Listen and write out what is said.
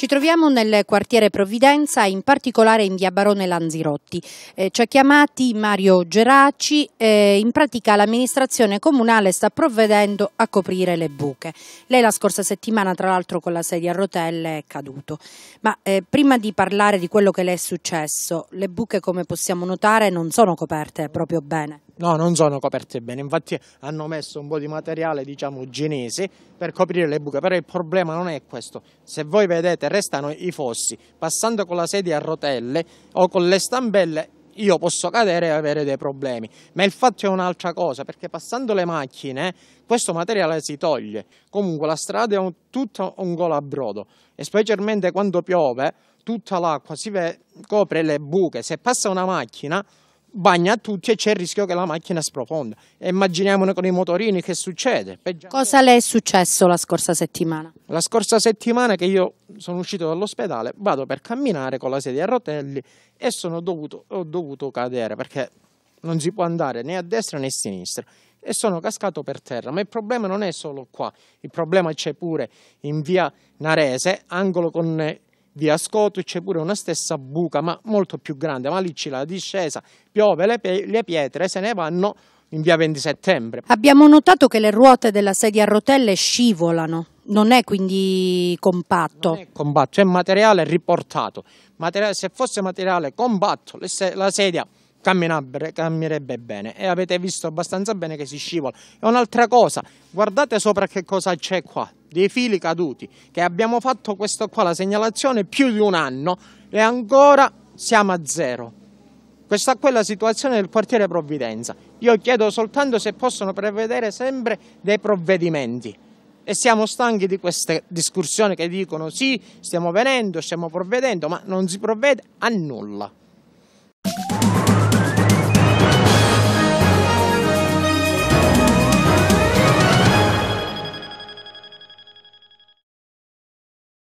Ci troviamo nel quartiere Provvidenza, in particolare in via Barone Lanzirotti. Eh, ci ha chiamati Mario Geraci, eh, in pratica l'amministrazione comunale sta provvedendo a coprire le buche. Lei la scorsa settimana tra l'altro con la sedia a rotelle è caduto. Ma eh, prima di parlare di quello che le è successo, le buche come possiamo notare non sono coperte proprio bene. No, non sono coperte bene, infatti hanno messo un po' di materiale, diciamo, genese per coprire le buche, però il problema non è questo. Se voi vedete restano i fossi, passando con la sedia a rotelle o con le stampelle io posso cadere e avere dei problemi. Ma il fatto è un'altra cosa, perché passando le macchine questo materiale si toglie. Comunque la strada è un, tutto un colabrodo e specialmente quando piove tutta l'acqua si ve, copre le buche. Se passa una macchina bagna tutti e c'è il rischio che la macchina sprofonda. Immaginiamone con i motorini che succede. Peggiato. Cosa le è successo la scorsa settimana? La scorsa settimana che io sono uscito dall'ospedale, vado per camminare con la sedia a rotelli e dovuto, ho dovuto cadere perché non si può andare né a destra né a sinistra e sono cascato per terra. Ma il problema non è solo qua, il problema c'è pure in via Narese, angolo con via Scotu c'è pure una stessa buca ma molto più grande ma lì c'è la discesa piove le pietre se ne vanno in via 20 settembre abbiamo notato che le ruote della sedia a rotelle scivolano non è quindi compatto. Non è compatto, è materiale riportato. Materiale, se fosse materiale compatto, la sedia camminerebbe bene e avete visto abbastanza bene che si scivola e un'altra cosa guardate sopra che cosa c'è qua dei fili caduti che abbiamo fatto questo qua la segnalazione più di un anno e ancora siamo a zero questa qua è la situazione del quartiere Provvidenza io chiedo soltanto se possono prevedere sempre dei provvedimenti e siamo stanchi di queste discussioni che dicono sì stiamo venendo stiamo provvedendo ma non si provvede a nulla